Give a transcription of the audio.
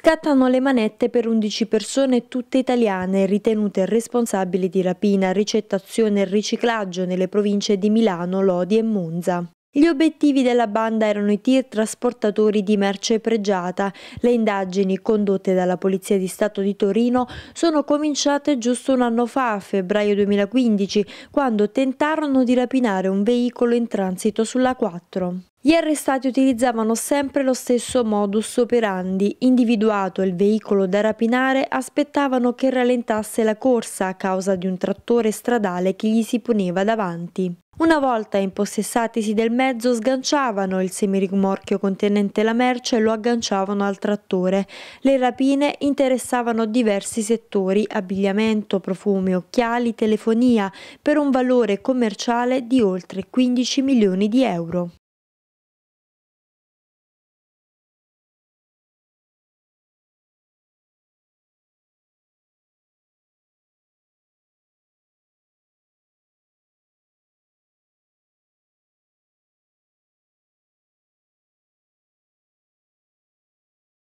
Scattano le manette per 11 persone, tutte italiane, ritenute responsabili di rapina, ricettazione e riciclaggio nelle province di Milano, Lodi e Monza. Gli obiettivi della banda erano i tir trasportatori di merce pregiata. Le indagini condotte dalla Polizia di Stato di Torino sono cominciate giusto un anno fa, a febbraio 2015, quando tentarono di rapinare un veicolo in transito sulla 4. Gli arrestati utilizzavano sempre lo stesso modus operandi. Individuato il veicolo da rapinare, aspettavano che rallentasse la corsa a causa di un trattore stradale che gli si poneva davanti. Una volta impossessatisi del mezzo, sganciavano il semirimorchio contenente la merce e lo agganciavano al trattore. Le rapine interessavano diversi settori, abbigliamento, profumi, occhiali, telefonia, per un valore commerciale di oltre 15 milioni di euro.